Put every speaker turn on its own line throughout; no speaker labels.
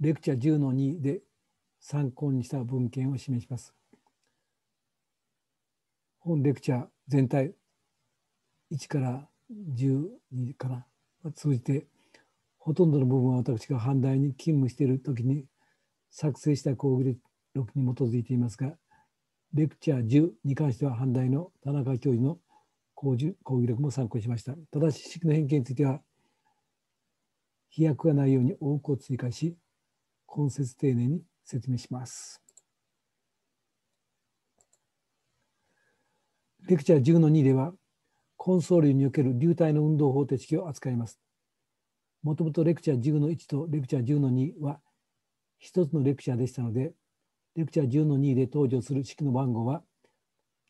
レクチャー10の2で参考にした文献を示します。本レクチャー全体1から12かな通じてほとんどの部分は私が判断に勤務している時に作成した講義録に基づいていますがレクチャー10に関しては判断の田中教授の講義録も参考にしました。ただし式の変形については飛躍がないように多くを追加し今節丁寧に説明します。レクチャー10の2では、コンソールにおける流体の運動方程式を扱います。もともとレクチャー10の1とレクチャー10の2は1つのレクチャーでしたので、レクチャー10の2で登場する式の番号は、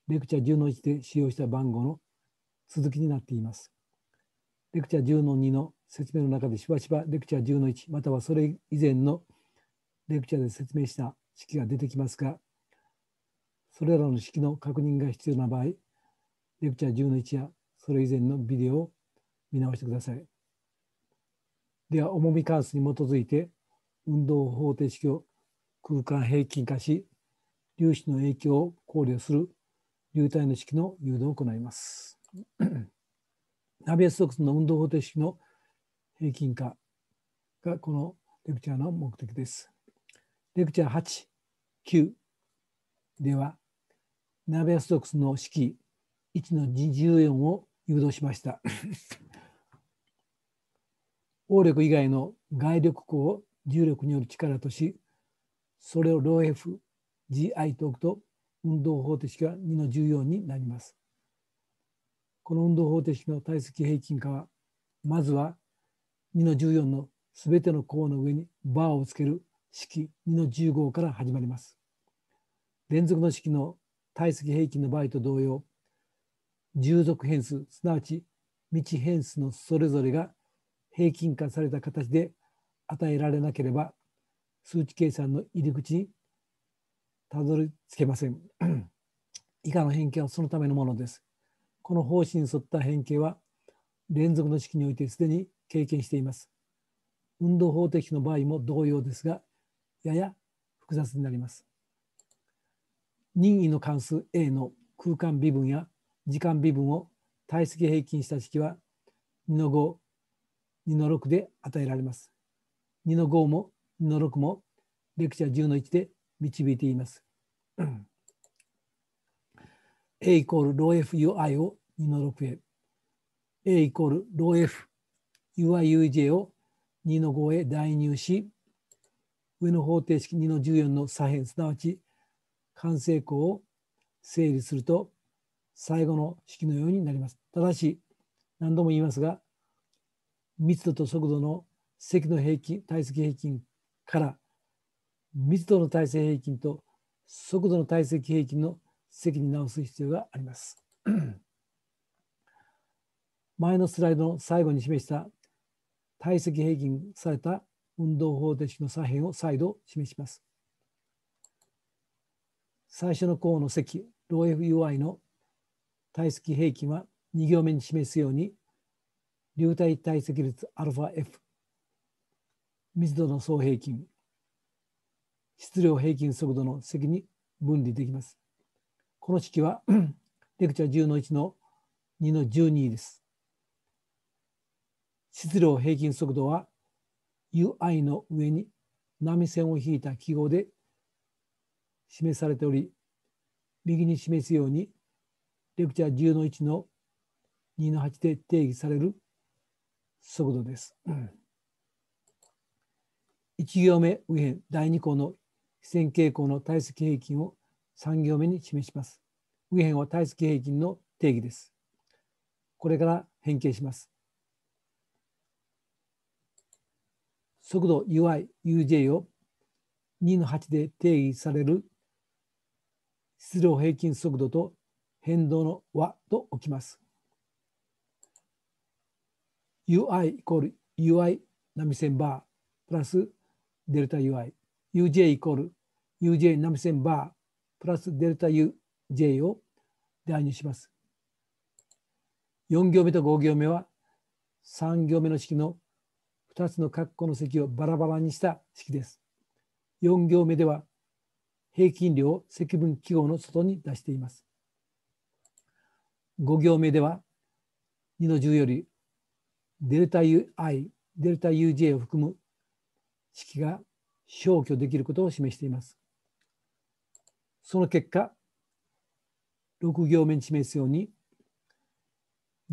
レクチャー10の1で使用した番号の続きになっています。レクチャー10の2の説明の中でしばしばレクチャー10の1またはそれ以前のレクチャーで説明した式が出てきますが、それらの式の確認が必要な場合、レクチャー10の1やそれ以前のビデオを見直してください。では、重み関数に基づいて運動方程式を空間平均化し、粒子の影響を考慮する流体の式の誘導を行います。ナビエスックスの運動方程式の平均化がこのレクチャーの目的です。レクチャー89ではナベアストックスの式1の24を誘導しました。応 力以外の外力項を重力による力としそれをロー FGI と置くと運動方程式は2の14になります。この運動方程式の体積平均化はまずは2の14のすべての項の上にバーをつける式2の10号から始まります。連続の式の体積平均の場合と同様、従属変数、すなわち未知変数のそれぞれが平均化された形で与えられなければ、数値計算の入り口にたどり着けません。以下の変形はそのためのものです。この方針に沿った変形は、連続の式においてすでに経験しています。運動方程式の場合も同様ですが、やや複雑になります。任意の関数 A の空間微分や時間微分を体積平均した式は2の5、2の6で与えられます。2の5も2の6もレクチャー10の1で導いています。A イコールロー FUI を2の6へ。A イコールロー FUIUJ を2の5へ代入し、上の方程式2の14の左辺すなわち完成項を整理すると最後の式のようになります。ただし何度も言いますが密度と速度の積の平均体積平均から密度の体積平均と速度の体積平均の積に直す必要があります。前のスライドの最後に示した体積平均された運動方程式の左辺を再度示します。最初の項の積、ロー FUI の体積平均は2行目に示すように、流体体積率 αF、密度の総平均、質量平均速度の積に分離できます。この式は、レクチャー10の1の2の12です。質量平均速度は UI の上に波線を引いた記号で示されており、右に示すように、レクチャー10の1の2の8で定義される速度です。1行目右辺第2項の非線傾向の体積平均を3行目に示します。右辺は体積平均の定義です。これから変形します。速度 UIUJ を2の8で定義される質量平均速度と変動の和と置きます。UI イコール UI 波線バープラスデルタ UI。UJ イコール UJ 波線バープラスデルタ UJ を代入します。4行目と5行目は3行目の式の2つの括弧の席をバラバラにした式です。4行目では平均量を積分記号の外に出しています。5行目では2の10よりデルタ UI、デルタ UJ を含む式が消去できることを示しています。その結果、6行目に示すように、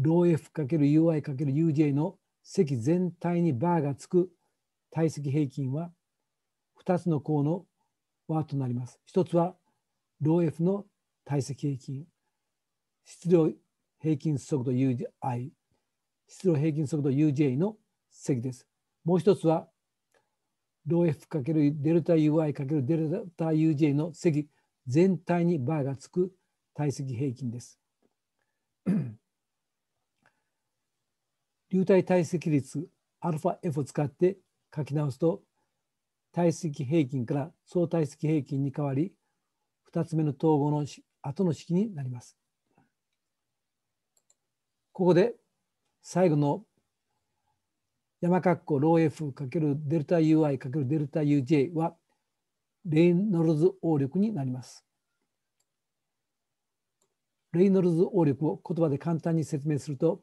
ロー F×UI×UJ の席全体にバーがつく体積平均は2つの項の和となります。1つはロー F の体積平均、質量平均速度 UI、質量平均速度 UJ の積です。もう1つはロー F かけるデルタ UI かけるデルタ UJ の積全体にバーがつく体積平均です。流体体積率 αF を使って書き直すと体積平均から相体積平均に変わり2つ目の統合の後の式になります。ここで最後の山括弧ロー F かけるデルタ UI かけるデルタ UJ はレイノルズ応力になります。レイノルズ応力を言葉で簡単に説明すると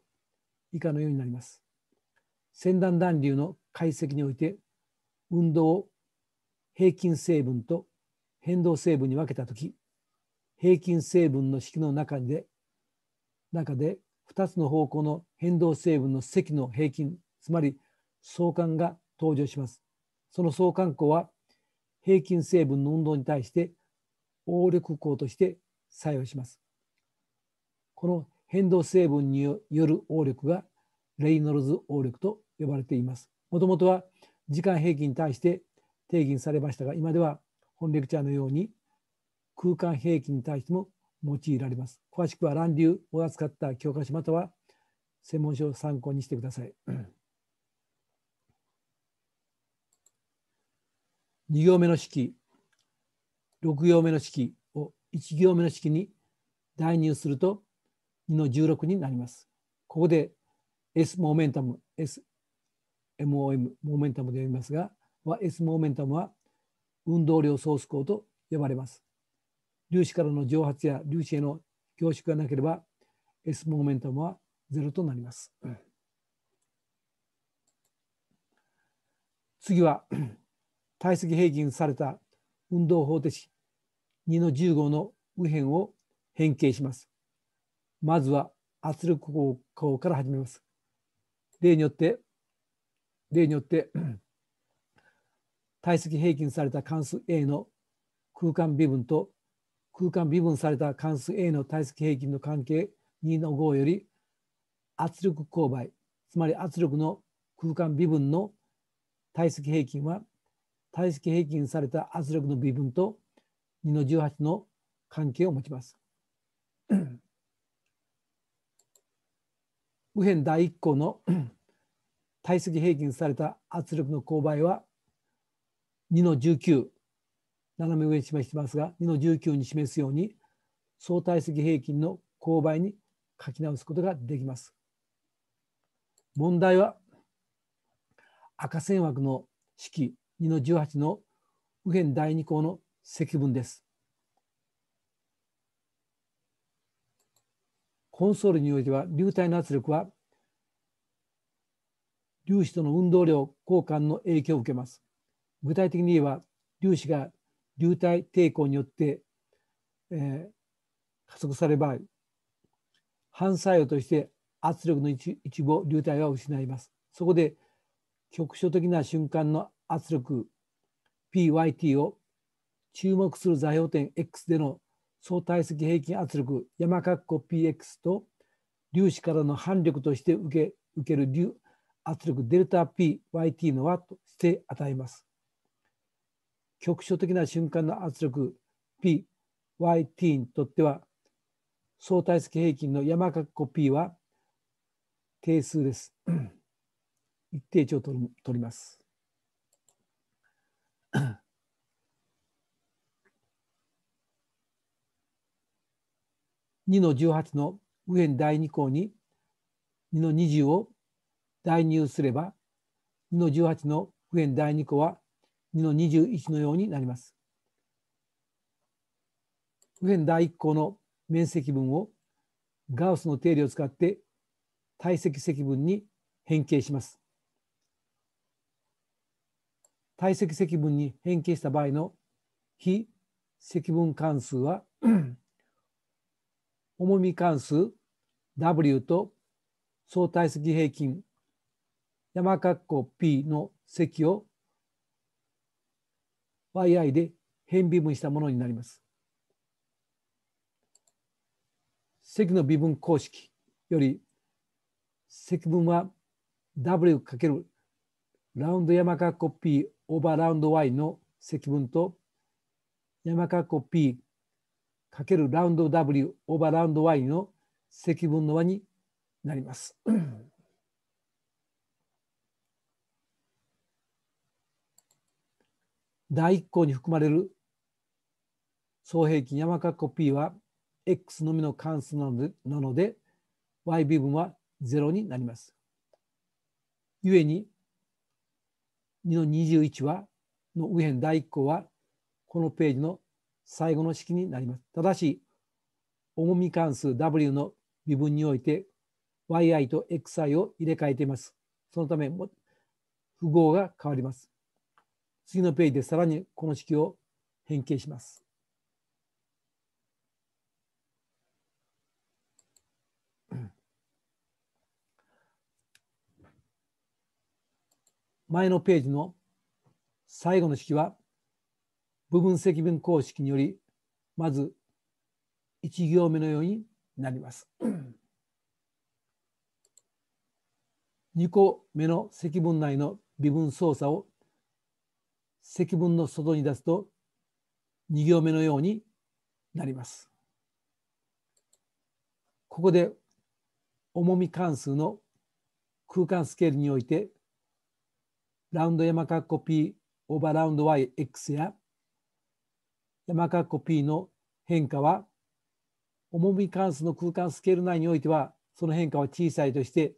以下のようになります。先端暖流の解析において運動を平均成分と変動成分に分けたとき平均成分の式の中で中で2つの方向の変動成分の積の平均つまり相関が登場します。その相関項は平均成分の運動に対して応力項として作用します。この変動成分による応力がレイノルズ応力と呼ばれています。もともとは時間平均に対して定義されましたが、今では本レクチャーのように空間平均に対しても用いられます。詳しくは乱流を扱った教科書または専門書を参考にしてください。2 行目の式、6行目の式を1行目の式に代入すると2の16になります。ここで S モーメンタム、S、MOM、モーメンタムで読みますが、S モーメンタムは運動量ソース項と呼ばれます。粒子からの蒸発や粒子への凝縮がなければ S モーメンタムはゼロとなります。次は体積平均された運動方程式2の10の右辺を変形します。まずは圧力効果から始めます。例によって、例によって、体積平均された関数 A の空間微分と空間微分された関数 A の体積平均の関係2の5より圧力勾配、つまり圧力の空間微分の体積平均は体積平均された圧力の微分と2の18の関係を持ちます。右辺第1項の 体積平均された圧力の勾配は2の19斜め上に示してますが2の19に示すように相対積平均の勾配に書き直すことができます。問題は赤線枠の式2の18の右辺第2項の積分です。コンソールにおいては流体の圧力は粒子との運動量交換の影響を受けます。具体的に言えば粒子が流体抵抗によって、えー、加速される場合反作用として圧力の一部を流体は失います。そこで局所的な瞬間の圧力 PYT を注目する座標点 X での相対積平均圧力山括弧 px と粒子からの反力として受け受ける粒圧力デルタ pyt の和として与えます。局所的な瞬間の圧力 pyt にとっては相対積平均の山括弧 p は定数です。一定値を取ります。2の18の右辺第2項に2の20を代入すれば2の18の右辺第2項は2の21のようになります。右辺第1項の面積分をガウスの定理を使って体積積分に変形します。体積積分に変形した場合の非積分関数は重み関数 W と相対積平均山括弧 P の積を YI で変微分したものになります。積の微分公式より積分は W かけるラウンド山括弧 P オーバーラウンド Y の積分と山括弧 P かけるラウンド W オーバーラウンド Y の積分の和になります。第1項に含まれる総平均山括弧 P は X のみの関数なのでなので y 微分は0になります。ゆえに2の21はの右辺第1項はこのページの最後の式になります。ただし、重み関数 W の微分において yi と xi を入れ替えています。そのため、符号が変わります。次のページでさらにこの式を変形します。前のページの最後の式は部分積分公式によりまず1行目のようになります。2 個目の積分内の微分操作を積分の外に出すと2行目のようになります。ここで重み関数の空間スケールにおいてラウンド山括弧 P オーバーラウンド YX や山括弧 P の変化は重み関数の空間スケール内においてはその変化は小さいとして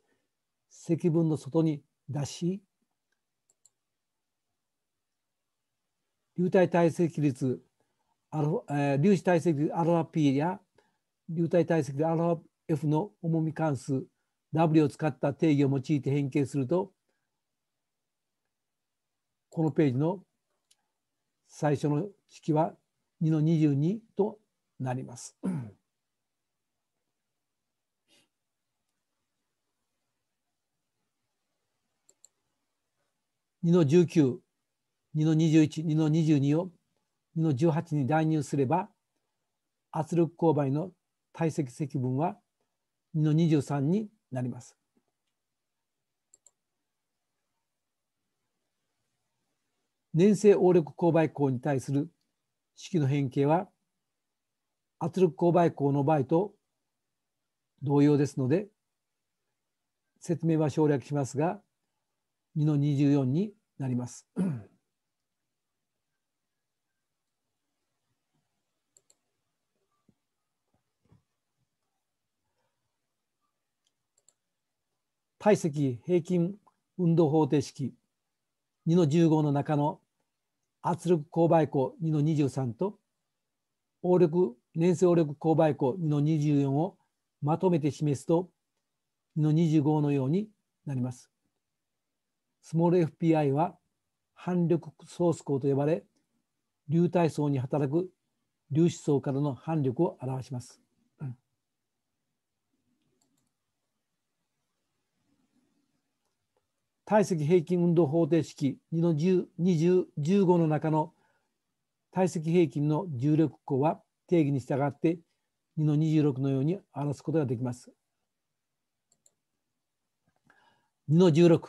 積分の外に出し流体体積率アル粒子体積率アルフ P や流体体積率アルフ F の重み関数 W を使った定義を用いて変形するとこのページの最初の式は2の22となります。2の19、2の21、2の22を2の18に代入すれば圧力勾配の体積積分は2の23になります。粘性応力勾配項に対する式の変形は圧力勾配項の場合と同様ですので説明は省略しますが2の24になります。体積平均運動方程式2の15の中の圧力勾配項2の23と応力年性応力勾配項2の24をまとめて示すと2の25のようになります。スモール FPI は反力ソース項と呼ばれ流体層に働く粒子層からの反力を表します。体積平均運動方程式2の2015の中の体積平均の重力項は定義に従って2の26のように表すことができます。2の16、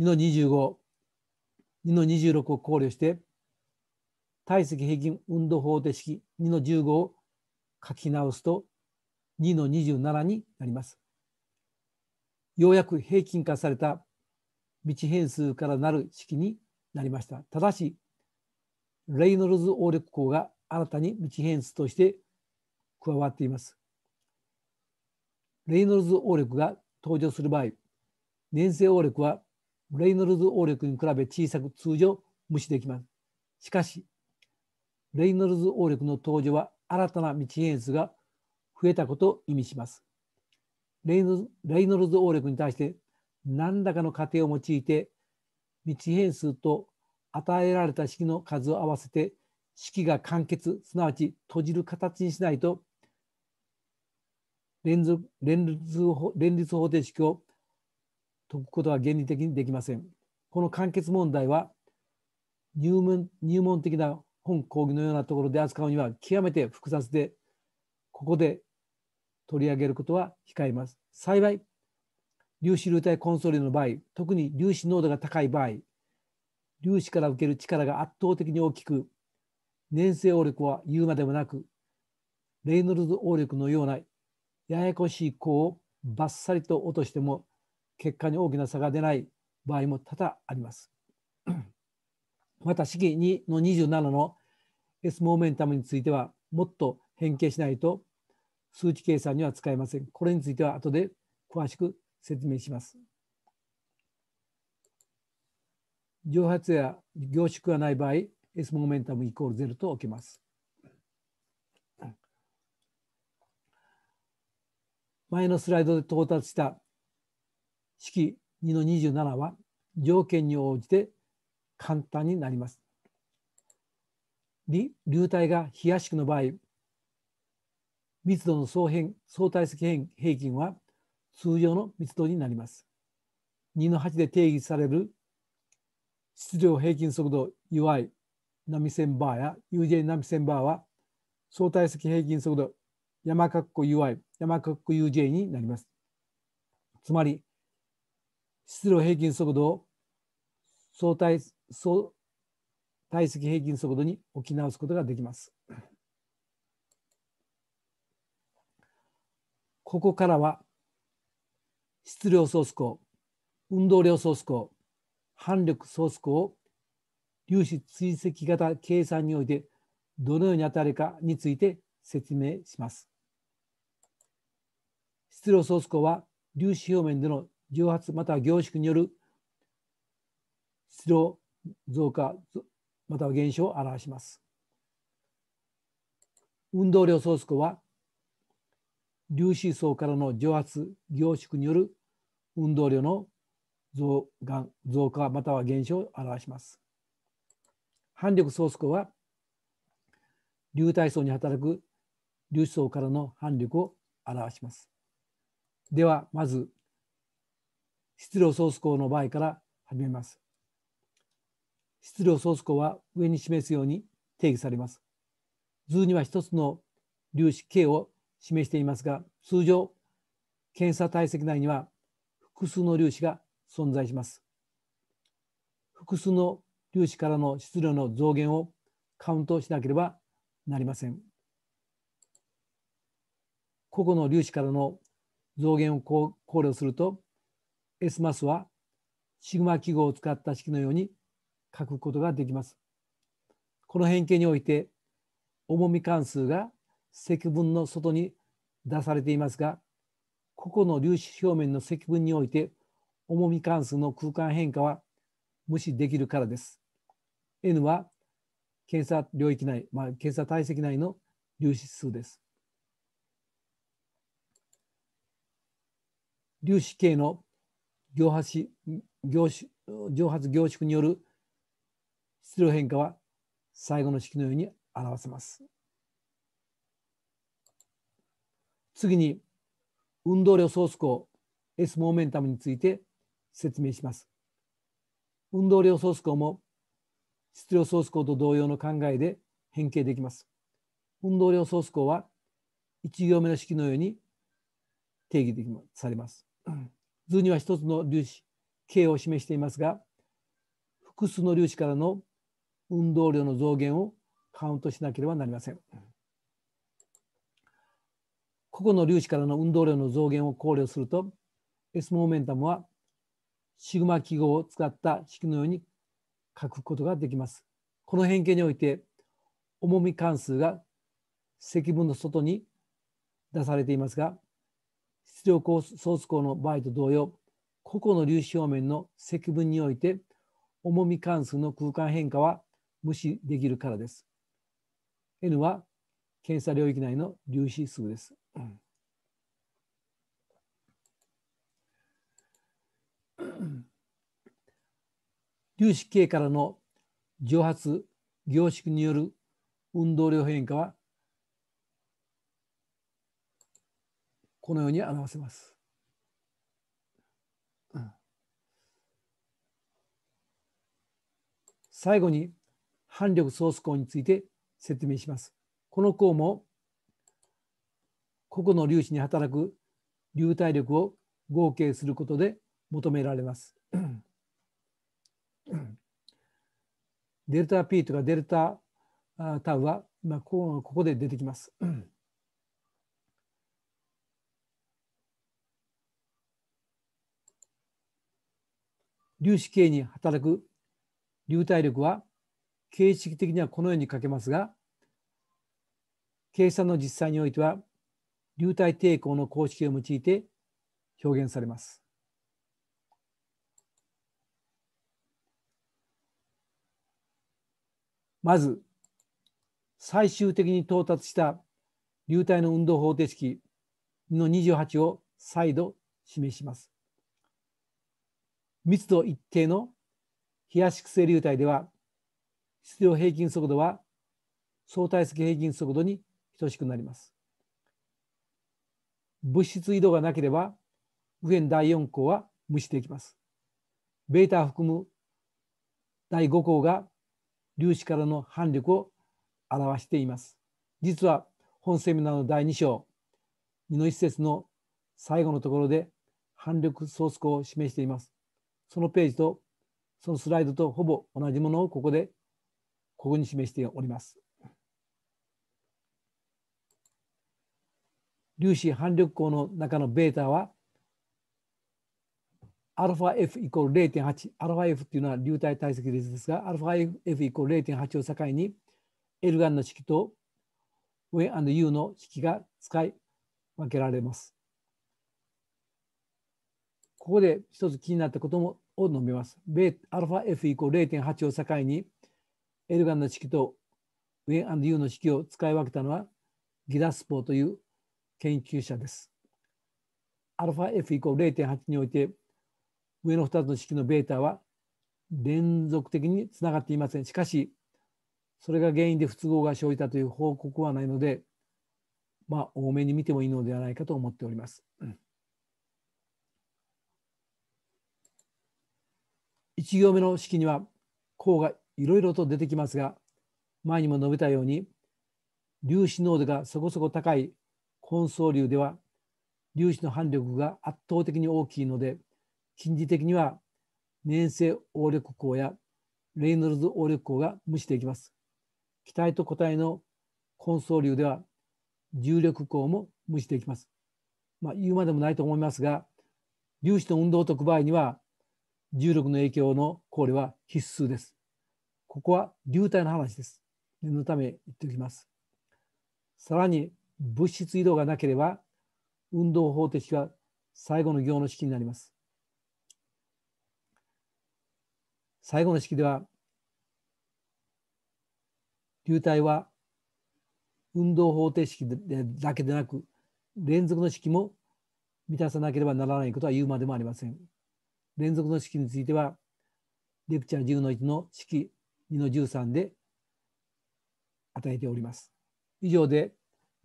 2の25、2の26を考慮して体積平均運動方程式2の15を書き直すと2の27になります。ようやく平均化された未知変数からなる式になりました。ただし、レイノルズ応力項が新たに未知変数として加わっています。レイノルズ応力が登場する場合、粘性応力はレイノルズ応力に比べ小さく通常無視できます。しかし、レイノルズ応力の登場は新たな未知変数が増えたことを意味します。レイノルズ応力に対して何らかの過程を用いて日変数と与えられた式の数を合わせて式が完結すなわち閉じる形にしないと連続連立連立方程式を解くことは原理的にできません。この完結問題は入門入門的な本講義のようなところで扱うには極めて複雑でここで取り上げることは控えます。幸い粒子流体コンソールの場合、特に粒子濃度が高い場合、粒子から受ける力が圧倒的に大きく、粘性応力は言うまでもなく、レイノルズ応力のようなややこしい項をバッサリと落としても、結果に大きな差が出ない場合も多々あります。また式2の27の S モーメンタムについては、もっと変形しないと数値計算には使えません。これについては後で詳しく説明します。蒸発や凝縮がない場合、S モメンタムイコールゼロと置きます。前のスライドで到達した式2の27は条件に応じて簡単になります。流体が冷やしくの場合、密度の総変相対積平均は通常の密度になります。2の8で定義される質量平均速度 UI 波線バーや UJ 波線バーは相対積平均速度山括弧 UI 山括弧 UJ になります。つまり質量平均速度を相対相対積平均速度に置き直すことができます。ここからは質量ソース項運動量ソース項反力ソース項を粒子追跡型計算においてどのように当たるかについて説明します。質量ソース項は粒子表面での蒸発または凝縮による質量増加または減少を表します。運動量ソース項は粒子層からの蒸発凝縮による運動量の増減増加または減少を表します。反力ソース庫は流体層に働く粒子層からの反力を表します。ではまず質量ソース庫の場合から始めます。質量ソース庫は上に示すように定義されます。図には一つの粒子 K を示していますが通常検査体積内には複数の粒子が存在します。複数の粒子からの質量の増減をカウントしなければなりません。個々の粒子からの増減を考慮すると S マスはシグマ記号を使った式のように書くことができます。この変形において重み関数が積分の外に出されていますが個々の粒子表面の積分において重み関数の空間変化は無視できるからです。N は検査領域内、まあ、検査体積内の粒子数です。粒子系の行発凝縮発凝縮による質量変化は最後の式のように表せます。次に運動量ソース項 S モーメンタムについて説明します。運動量ソース項も質量ソース項と同様の考えで変形できます。運動量ソース項は1行目の式のように定義できされます。図には1つの粒子 K を示していますが複数の粒子からの運動量の増減をカウントしなければなりません。個々の粒子からの運動量の増減を考慮すると S モーメンタムはシグマ記号を使った式のように書くことができます。この変形において重み関数が積分の外に出されていますが質量高ソース項の場合と同様個々の粒子表面の積分において重み関数の空間変化は無視できるからです。N は検査領域内の粒子数です。粒子系からの蒸発凝縮による運動量変化はこのように表せます。最後に反力ソース項について説明します。この項も個々の粒子に働く流体力を合計することで求められます。デルタ P とかデルタタウは、まあ、こここで出てきます。粒子系に働く流体力は形式的にはこのように書けますが計算の実際においては流体抵抗の公式を用いて表現されます。まず最終的に到達した流体の運動方程式の28を再度示します。密度一定の冷やし性流体では質量平均速度は相対式平均速度に等しくなります。物質移動がなければ右辺第4項は無視できます。ベータ含む第5項が粒子からの反力を表しています。実は本セミナーの第2章2の一節の最後のところで反力ソース項を示しています。そのページとそのスライドとほぼ同じものをここでここに示しております。粒子反力項の中のベータは、アルファ F イコール0.8。アルファ F っていうのは流体体積率ですが、アルファ F イコール0.8を境に、エルガンの式と W&U の式が使い分けられます。ここで一つ気になったこともを述べます。アルファ F イコール0.8を境に、エルガンの式と W&U の式を使い分けたのは、ギラスポーという研究者です。αF イコール0.8において上の2つの式のタは連続的につながっていません。しかしそれが原因で不都合が生じたという報告はないのでまあ多めに見てもいいのではないかと思っております。1行目の式には項がいろいろと出てきますが前にも述べたように粒子濃度がそこそこ高い本層流では粒子の反力が圧倒的に大きいので近似的には粘性応力項やレイノルズ応力項が無視できます。気体と固体の混層流では重力項も無視できます。まあ、言うまでもないと思いますが粒子の運動を解く場合には重力の影響の考慮は必須です。ここは流体の話です。念のため言っておきます。さらに物質移動がなければ運動方程式は最後の行の式になります。最後の式では流体は運動方程式だけでなく連続の式も満たさなければならないことは言うまでもありません。連続の式についてはレクチャー10の1の式2の13で与えております。以上で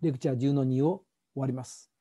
レクチャー10の2を終わります。